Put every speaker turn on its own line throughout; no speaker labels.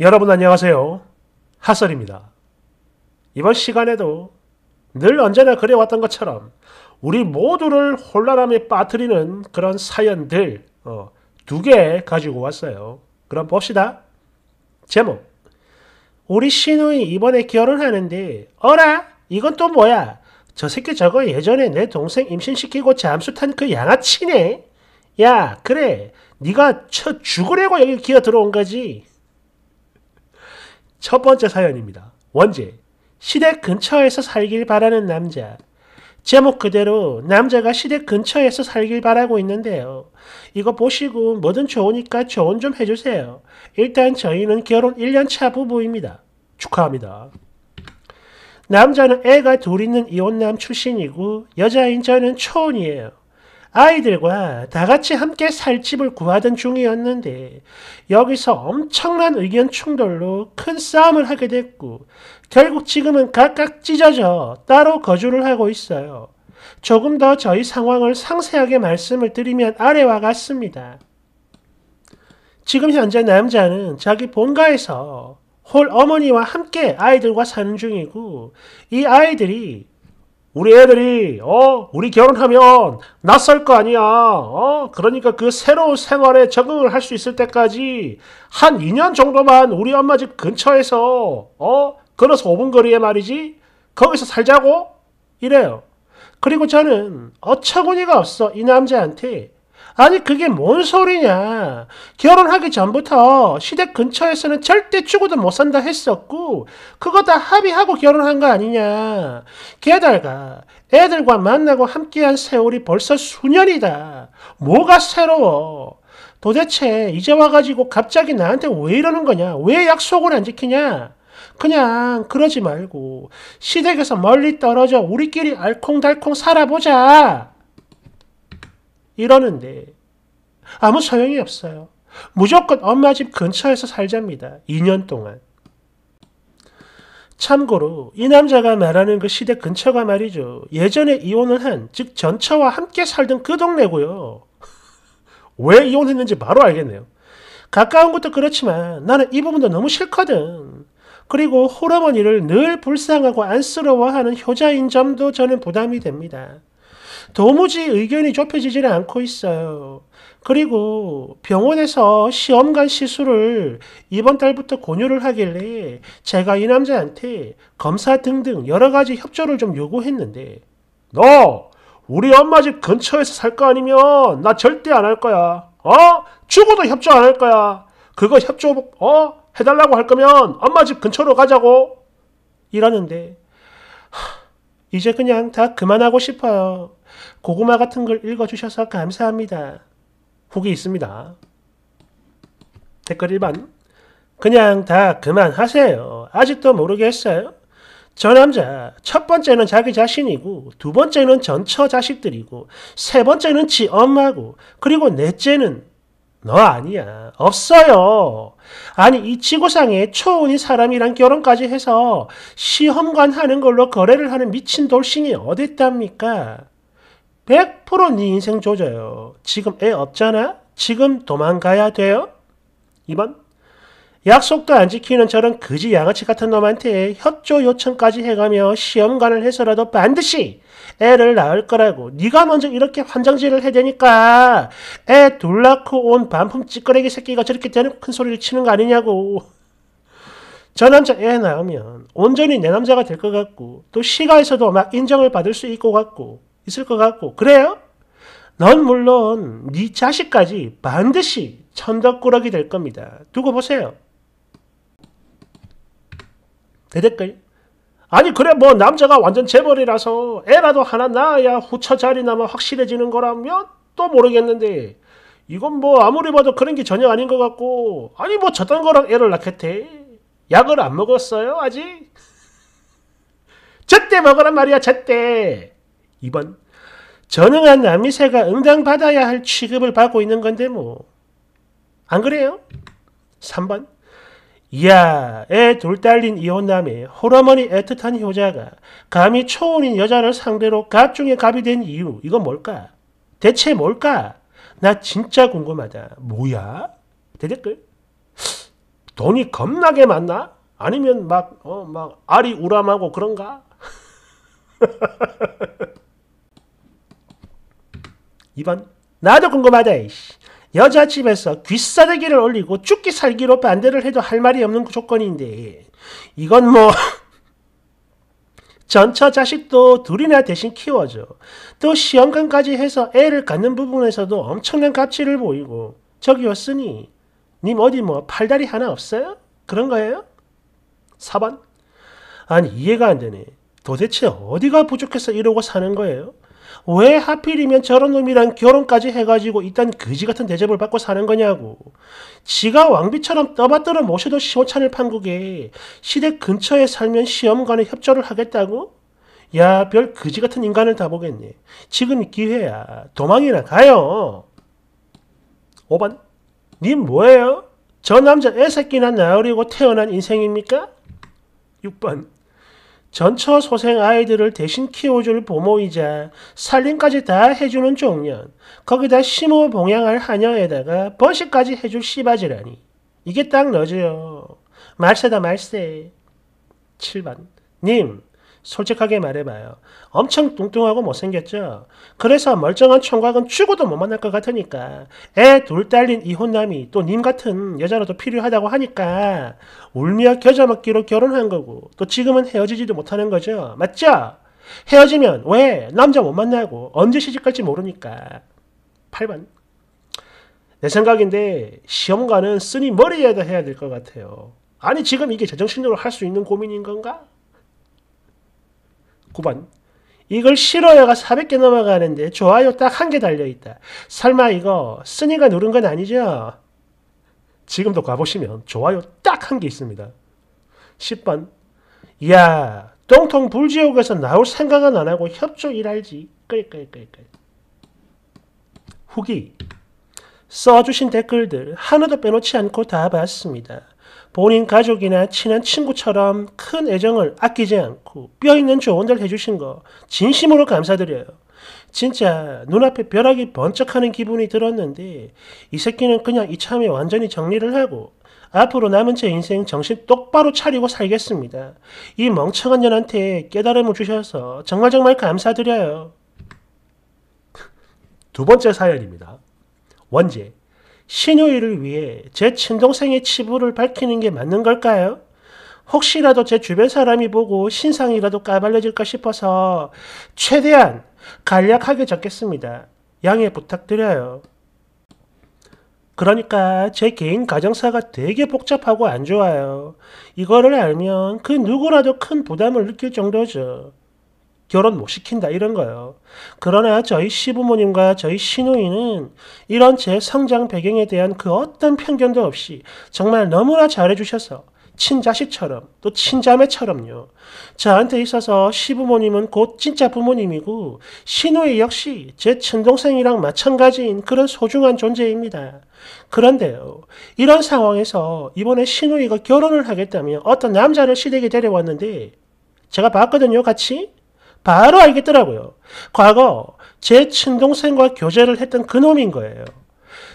여러분 안녕하세요. 핫설입니다. 이번 시간에도 늘 언제나 그래왔던 것처럼 우리 모두를 혼란함에 빠뜨리는 그런 사연들 어, 두 개 가지고 왔어요. 그럼 봅시다. 제목 우리 신우이 이번에 결혼하는데 어라? 이건 또 뭐야? 저 새끼 저거 예전에 내 동생 임신시키고 잠수 탄 그 양아치네? 야 그래 네가 쳐 죽으려고 여기 기어 들어온 거지 첫 번째 사연입니다. 원제. 시댁 근처에서 살길 바라는 남자. 제목 그대로 남자가 시댁 근처에서 살길 바라고 있는데요. 이거 보시고 뭐든 좋으니까 조언 좀 해주세요. 일단 저희는 결혼 1년차 부부입니다. 축하합니다. 남자는 애가 둘 있는 이혼남 출신이고 여자인 저는 초혼이에요. 아이들과 다 같이 함께 살 집을 구하던 중이었는데 여기서 엄청난 의견 충돌로 큰 싸움을 하게 됐고 결국 지금은 각각 찢어져 따로 거주를 하고 있어요. 조금 더 저희 상황을 상세하게 말씀을 드리면 아래와 같습니다. 지금 현재 남자는 자기 본가에서 홀 어머니와 함께 아이들과 사는 중이고 이 아이들이 우리 애들이 어 우리 결혼하면 낯설 거 아니야 어 그러니까 그 새로운 생활에 적응을 할 수 있을 때까지 한 2년 정도만 우리 엄마 집 근처에서 어 걸어서 5분 거리에 말이지 거기서 살자고 이래요 그리고 저는 어처구니가 없어 이 남자한테 아니 그게 뭔 소리냐. 결혼하기 전부터 시댁 근처에서는 절대 죽어도 못 산다 했었고 그거 다 합의하고 결혼한 거 아니냐. 게다가 애들과 만나고 함께한 세월이 벌써 수년이다. 뭐가 새로워. 도대체 이제 와가지고 갑자기 나한테 왜 이러는 거냐? 왜 약속을 안 지키냐? 그냥 그러지 말고 시댁에서 멀리 떨어져 우리끼리 알콩달콩 살아보자. 이러는데 아무 소용이 없어요. 무조건 엄마 집 근처에서 살자입니다 2년 동안. 참고로 이 남자가 말하는 그 시댁 근처가 말이죠. 예전에 이혼을 한, 즉 전처와 함께 살던 그 동네고요. 왜 이혼했는지 바로 알겠네요. 가까운 것도 그렇지만 나는 이 부분도 너무 싫거든. 그리고 홀어머니를 늘 불쌍하고 안쓰러워하는 효자인 점도 저는 부담이 됩니다. 도무지 의견이 좁혀지질 않고 있어요. 그리고 병원에서 시험관 시술을 이번 달부터 권유를 하길래 제가 이 남자한테 검사 등등 여러 가지 협조를 좀 요구했는데 너 우리 엄마 집 근처에서 살 거 아니면 나 절대 안 할 거야. 어? 죽어도 협조 안 할 거야. 그거 협조 어? 해달라고 할 거면 엄마 집 근처로 가자고 이러는데 이제 그냥 다 그만하고 싶어요. 고구마 같은 걸 읽어주셔서 감사합니다. 후기 있습니다. 댓글 1번 그냥 다 그만하세요. 아직도 모르겠어요? 저 남자 첫 번째는 자기 자신이고 두 번째는 전처 자식들이고 세 번째는 지 엄마고 그리고 넷째는 너 아니야. 없어요. 아니 이 지구상에 초운이 사람이랑 결혼까지 해서 시험관 하는 걸로 거래를 하는 미친 돌싱이 어딨답니까? 100%네 인생 조져요. 지금 애 없잖아? 지금 도망가야 돼요? 2번 약속도 안 지키는 저런 거지 양아치 같은 놈한테 협조 요청까지 해가며 시험관을 해서라도 반드시 애를 낳을 거라고 네가 먼저 이렇게 환장질을 해대니까 애 둘 낳고 온 반품 찌꺼레기 새끼가 저렇게 대놓고 큰 소리를 치는 거 아니냐고 저 남자 애 낳으면 온전히 내 남자가 될 것 같고 또 시가에서도 막 인정을 받을 수 있고 같고 있을 것 같고 그래요? 넌 물론 네 자식까지 반드시 천덕꾸러기 될 겁니다. 두고 보세요. 대댓글. 아니 그래 뭐 남자가 완전 재벌이라서 애라도 하나 낳아야 후처 자리나마 확실해지는 거라면 또 모르겠는데 이건 뭐 아무리 봐도 그런 게 전혀 아닌 것 같고 아니 뭐 저딴 거랑 애를 낳겠대 약을 안 먹었어요 아직 저때 먹으란 말이야 저때 2번 전능한 남이새가 응당받아야 할 취급을 받고 있는 건데 뭐 안 그래요? 3번 이야에 돌달린 이혼남의 호러머니 애틋한 효자가 감히 초혼인 여자를 상대로 가중에 갑이 된 이유 이건 뭘까? 대체 뭘까? 나 진짜 궁금하다. 뭐야? 대댓글? 돈이 겁나게 많나? 아니면 막, 어, 막, 알이 우람하고 그런가? 2번 나도 궁금하다, 이씨. 여자 집에서 귀싸대기를 올리고 죽기 살기로 반대를 해도 할 말이 없는 그 조건인데 이건 뭐 전처 자식도 둘이나 대신 키워줘. 또 시험관까지 해서 애를 갖는 부분에서도 엄청난 가치를 보이고 저기였으니 님 어디 뭐 팔다리 하나 없어요? 그런 거예요? 4번 아니 이해가 안 되네. 도대체 어디가 부족해서 이러고 사는 거예요? 왜 하필이면 저런 놈이랑 결혼까지 해가지고 이딴 거지 같은 대접을 받고 사는 거냐고. 지가 왕비처럼 떠받들어 모셔도 시원찮을 판국에 시댁 근처에 살면 시험관에 협조를 하겠다고? 야, 별 거지 같은 인간을 다 보겠네. 지금이 기회야. 도망이나 가요. 5번. 님 뭐예요? 저 남자 애새끼나 낳으려고 태어난 인생입니까? 6번. 전처 소생 아이들을 대신 키워줄 보모이자 살림까지 다 해주는 종년, 거기다 심호 봉양할 한여에다가 번식까지 해줄 씨바지라니. 이게 딱 너지요. 말세다 말세. 7번. 님, 솔직하게 말해봐요. 엄청 뚱뚱하고 못생겼죠? 그래서 멀쩡한 총각은 죽어도 못 만날 것 같으니까 애 둘 딸린 이혼남이 또 님 같은 여자라도 필요하다고 하니까 울며 겨자먹기로 결혼한 거고 또 지금은 헤어지지도 못하는 거죠. 맞죠? 헤어지면 왜? 남자 못 만나고 언제 시집갈지 모르니까. 8번 내 생각인데 시험관은 쓰니 머리에다 해야 될 것 같아요. 아니 지금 이게 제정신으로 할 수 있는 고민인 건가? 9번 이걸 싫어요가 400개 넘어가는데 좋아요 딱 한 개 달려있다. 설마 이거 쓰니가 누른 건 아니죠? 지금도 가보시면 좋아요 딱 한 개 있습니다. 10번 야 똥통 불지옥에서 나올 생각은 안 하고 협조 일할지 끌끌끌끌 후기 써주신 댓글들 하나도 빼놓지 않고 다 봤습니다. 본인 가족이나 친한 친구처럼 큰 애정을 아끼지 않고 뼈 있는 조언들 해주신 거 진심으로 감사드려요. 진짜 눈앞에 벼락이 번쩍하는 기분이 들었는데 이 새끼는 그냥 이참에 완전히 정리를 하고 앞으로 남은 제 인생 정신 똑바로 차리고 살겠습니다. 이 멍청한 년한테 깨달음을 주셔서 정말 정말 감사드려요. 두 번째 사연입니다. 원제 신우이를 위해 제 친동생의 치부를 밝히는 게 맞는 걸까요? 혹시라도 제 주변 사람이 보고 신상이라도 까발려질까 싶어서 최대한 간략하게 적겠습니다. 양해 부탁드려요. 그러니까 제 개인 가정사가 되게 복잡하고 안 좋아요. 이거를 알면 그 누구라도 큰 부담을 느낄 정도죠. 결혼 못 시킨다 이런 거예요. 그러나 저희 시부모님과 저희 시누이는 이런 제 성장 배경에 대한 그 어떤 편견도 없이 정말 너무나 잘해주셔서 친자식처럼 또 친자매처럼요. 저한테 있어서 시부모님은 곧 진짜 부모님이고 시누이 역시 제 친동생이랑 마찬가지인 그런 소중한 존재입니다. 그런데요. 이런 상황에서 이번에 시누이가 결혼을 하겠다며 어떤 남자를 시댁에 데려왔는데 제가 봤거든요, 같이. 바로 알겠더라고요. 과거 제 친동생과 교제를 했던 그놈인 거예요.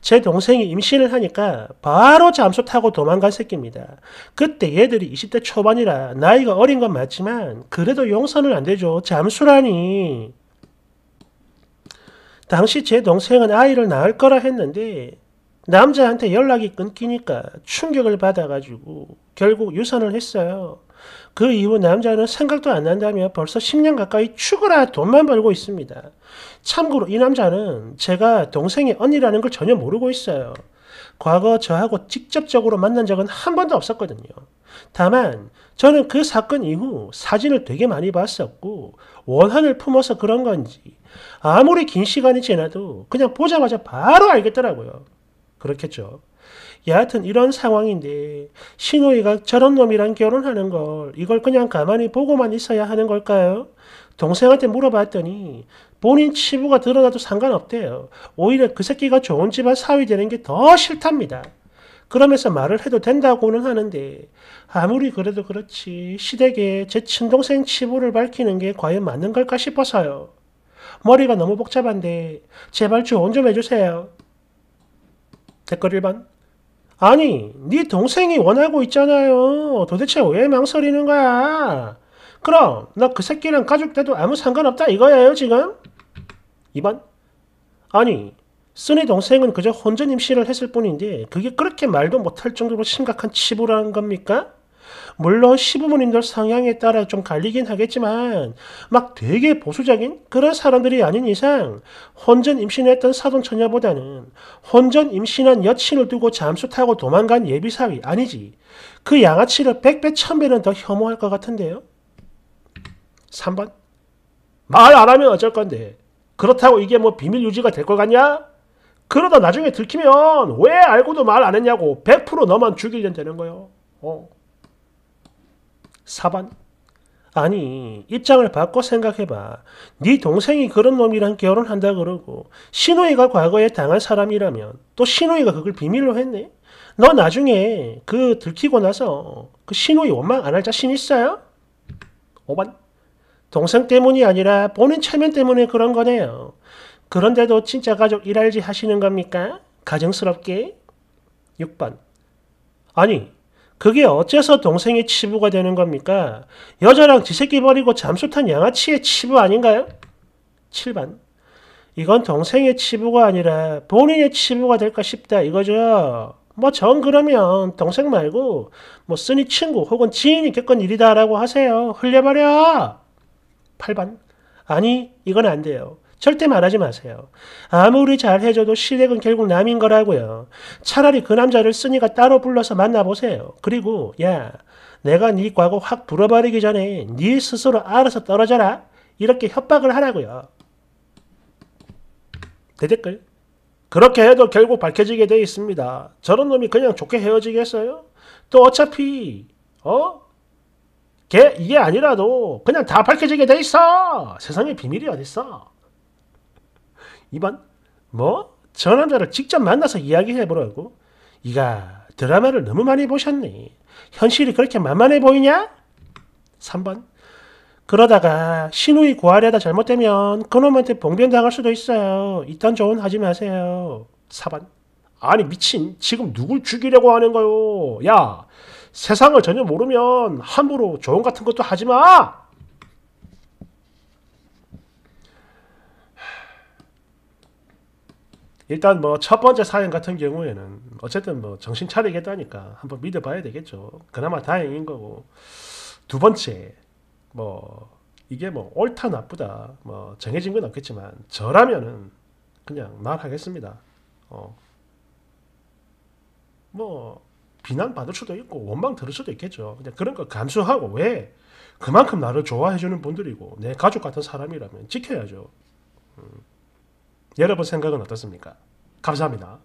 제 동생이 임신을 하니까 바로 잠수 타고 도망간 새끼입니다. 그때 얘들이 20대 초반이라 나이가 어린 건 맞지만 그래도 용서는 안 되죠. 잠수라니. 당시 제 동생은 아이를 낳을 거라 했는데 남자한테 연락이 끊기니까 충격을 받아가지고 결국 유산을 했어요. 그 이후 남자는 생각도 안 난다며 벌써 10년 가까이 죽어라 돈만 벌고 있습니다. 참고로 이 남자는 제가 동생의 언니라는 걸 전혀 모르고 있어요. 과거 저하고 직접적으로 만난 적은 한 번도 없었거든요. 다만 저는 그 사건 이후 사진을 되게 많이 봤었고 원한을 품어서 그런 건지 아무리 긴 시간이 지나도 그냥 보자마자 바로 알겠더라고요. 그렇겠죠. 여하튼 이런 상황인데 신우이가 저런 놈이랑 결혼하는 걸 이걸 그냥 가만히 보고만 있어야 하는 걸까요? 동생한테 물어봤더니 본인 치부가 드러나도 상관없대요. 오히려 그 새끼가 좋은 집안 사위 되는 게 더 싫답니다. 그러면서 말을 해도 된다고는 하는데 아무리 그래도 그렇지 시댁에 제 친동생 치부를 밝히는 게 과연 맞는 걸까 싶어서요. 머리가 너무 복잡한데 제발 조언 좀 해주세요. 댓글 1번 아니, 네 동생이 원하고 있잖아요. 도대체 왜 망설이는 거야? 그럼 나 그 새끼랑 가족 때도 아무 상관없다 이거예요 지금? 2번 아니, 쓰니 동생은 그저 혼전 임신을 했을 뿐인데 그게 그렇게 말도 못할 정도로 심각한 치부라는 겁니까? 물론 시부모님들 성향에 따라 좀 갈리긴 하겠지만 막 되게 보수적인 그런 사람들이 아닌 이상 혼전 임신했던 사돈 처녀보다는 혼전 임신한 여친을 두고 잠수 타고 도망간 예비사위 아니지 그 양아치를 백배천배는더 혐오할 것 같은데요. 3번 말 안 하면 어쩔 건데 그렇다고 이게 뭐 비밀 유지가 될 것 같냐? 그러다 나중에 들키면 왜 알고도 말 안 했냐고 100% 너만 죽일려 되는 거예요. 어. 4반 아니 입장을 바꿔 생각해봐. 네 동생이 그런 놈이랑 결혼한다 그러고 신우이가 과거에 당한 사람이라면 또 신우이가 그걸 비밀로 했네. 너 나중에 그 들키고 나서 그 신우이 원망 안 할 자신 있어요? 5번 동생 때문이 아니라 본인 체면 때문에 그런 거네요. 그런데도 진짜 가족 일할지 하시는 겁니까? 가정스럽게 6번 아니 그게 어째서 동생의 치부가 되는 겁니까? 여자랑 지새끼 버리고 잠수탄 양아치의 치부 아닌가요? 7반. 이건 동생의 치부가 아니라 본인의 치부가 될까 싶다 이거죠. 뭐 전 그러면 동생 말고 뭐 쓰니 친구 혹은 지인이 겪은 일이다라고 하세요. 흘려버려. 8반. 아니 이건 안 돼요. 절대 말하지 마세요. 아무리 잘해줘도 시댁은 결국 남인 거라고요. 차라리 그 남자를 쓰니가 따로 불러서 만나보세요. 그리고 야 내가 네 과거 확 불어버리기 전에 네 스스로 알아서 떨어져라. 이렇게 협박을 하라고요. 대댓글 그렇게 해도 결국 밝혀지게 돼 있습니다. 저런 놈이 그냥 좋게 헤어지겠어요? 또 어차피 어? 걔 이게 아니라도 그냥 다 밝혀지게 돼 있어. 세상에 비밀이 어딨어. 2번 뭐? 저 남자를 직접 만나서 이야기해보라고 이가 드라마를 너무 많이 보셨니? 현실이 그렇게 만만해 보이냐? 3번 그러다가 신우이 고하려다 잘못되면 그놈한테 봉변당할 수도 있어요. 이딴 조언 하지 마세요. 4번 아니 미친 지금 누굴 죽이려고 하는 거요. 야 세상을 전혀 모르면 함부로 조언 같은 것도 하지 마. 일단 뭐 첫 번째 사연 같은 경우에는 어쨌든 뭐 정신 차리겠다니까 한번 믿어봐야 되겠죠. 그나마 다행인 거고 두 번째 뭐 이게 뭐 옳다 나쁘다 뭐 정해진 건 없겠지만 저라면은 그냥 말하겠습니다. 어. 뭐 비난받을 수도 있고 원망 들을 수도 있겠죠. 그냥 그런 거 감수하고 왜 그만큼 나를 좋아해주는 분들이고 내 가족 같은 사람이라면 지켜야죠. 음. 여러분 생각은 어떻습니까? 감사합니다.